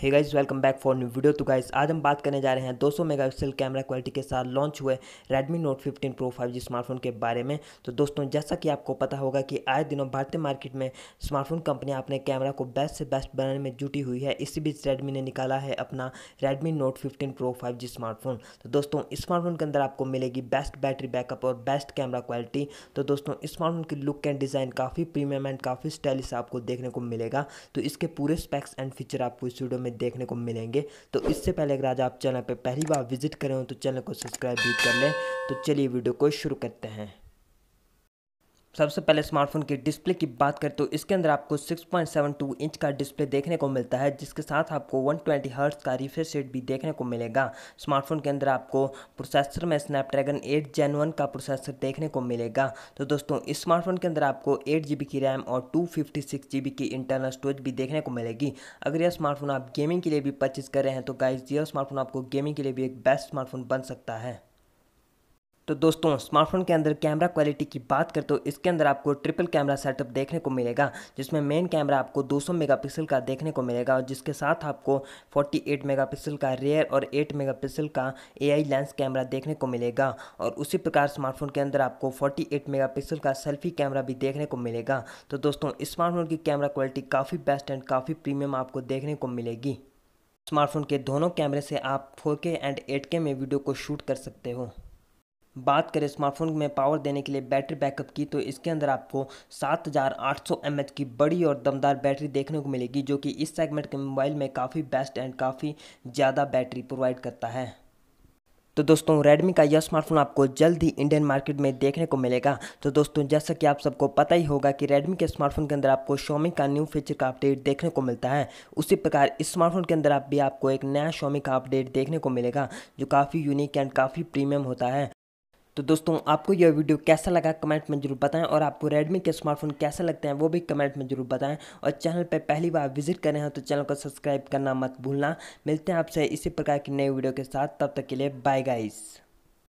hey guys welcome back for new video तो guys आज हम बात करने जा रहे हैं 200 मेगापिक्सल कैमरा क्वालिटी के साथ लॉन्च हुए Redmi note 15 pro 5G smartphone के बारे में तो दोस्तों जैसा कि आपको पता होगा कि आए दिनों भारतीय मार्केट में स्मार्टफोन कंपनियां अपने कैमरा को बेस्ट से बेस्ट बनाने में जुटी हुई है इसी बीच रेडमी ने निकाला है अपना Redmi Note fifteen Pro five smartphone तो दोस्तों स्मार्टफोन के अंदर आपको मिलेगी बेस्ट बैटरी बैकअप और बेस्ट कैमरा क्वालिटी तो दोस्तों स्मार्टफोन की लुक एंड डिज़ाइन काफ़ी प्रीमियम एंड काफ़ी स्टाइलिश आपको देखने को मिलेगा तो इसके पूरे स्पेक्स एंड फीचर आपको इस वीडियो हमें देखने को मिलेंगे तो इससे पहले अगर आज आप चैनल पर पहली बार विजिट करें तो चैनल को सब्सक्राइब भी कर लें तो चलिए वीडियो को शुरू करते हैं सबसे पहले स्मार्टफोन के डिस्प्ले की बात करें तो इसके अंदर आपको 6.72 इंच का डिस्प्ले देखने को मिलता है जिसके साथ आपको 120 ट्वेंटी का रिफ्रेश रेट भी देखने को मिलेगा स्मार्टफोन के अंदर आपको प्रोसेसर में स्नैपड्रैगन 8 जेन वन का प्रोसेसर देखने को मिलेगा तो दोस्तों इस स्मार्टफोन के अंदर आपको एट की रैम और टू फिफ्टी की इंटरनल स्टोरेज भी देखने को मिलेगी अगर यह स्मार्टफोन आप गेमिंग के लिए भी परचेज कर रहे हैं तो गाइज यह स्मार्टफोन आपको गेमिंग के लिए भी एक बेस्ट स्मार्टफोन बन सकता है तो दोस्तों स्मार्टफोन के अंदर कैमरा क्वालिटी की बात करते तो इसके अंदर आपको ट्रिपल कैमरा सेटअप देखने को मिलेगा जिसमें मेन कैमरा आपको 200 मेगापिक्सल का देखने को मिलेगा और जिसके साथ आपको 48 मेगापिक्सल का रेयर और 8 मेगापिक्सल का एआई लेंस कैमरा देखने को मिलेगा और उसी प्रकार स्मार्टफोन के अंदर आपको फोर्टी एट का सेल्फी कैमरा भी देखने को मिलेगा तो दोस्तों स्मार्टफोन की कैमरा क्वालिटी काफ़ी बेस्ट एंड काफ़ी प्रीमियम आपको देखने को मिलेगी स्मार्टफोन के दोनों कैमरे से आप फोर एंड एट में वीडियो को शूट कर सकते हो बात करें स्मार्टफोन में पावर देने के लिए बैटरी बैकअप की तो इसके अंदर आपको 7800 mAh की बड़ी और दमदार बैटरी देखने को मिलेगी जो कि इस सेगमेंट के मोबाइल में काफ़ी बेस्ट एंड काफ़ी ज़्यादा बैटरी प्रोवाइड करता है तो दोस्तों रेडमी का यह स्मार्टफोन आपको जल्द ही इंडियन मार्केट में देखने को मिलेगा तो दोस्तों जैसा कि आप सबको पता ही होगा कि रेडमी के स्मार्टफोन के अंदर आपको Xiaomi का न्यू फीचर का अपडेट देखने को मिलता है उसी प्रकार इस स्मार्टफोन के अंदर आप भी आपको एक नया Xiaomi का अपडेट देखने को मिलेगा जो काफ़ी यूनिक एंड काफ़ी प्रीमियम होता है तो दोस्तों आपको यह वीडियो कैसा लगा कमेंट में जरूर बताएं और आपको रेडमी के स्मार्टफोन कैसे लगते हैं वो भी कमेंट में जरूर बताएं और चैनल पर पहली बार विजिट करें हैं तो चैनल को सब्सक्राइब करना मत भूलना मिलते हैं आपसे इसी प्रकार की नई वीडियो के साथ तब तक के लिए बाय गाइस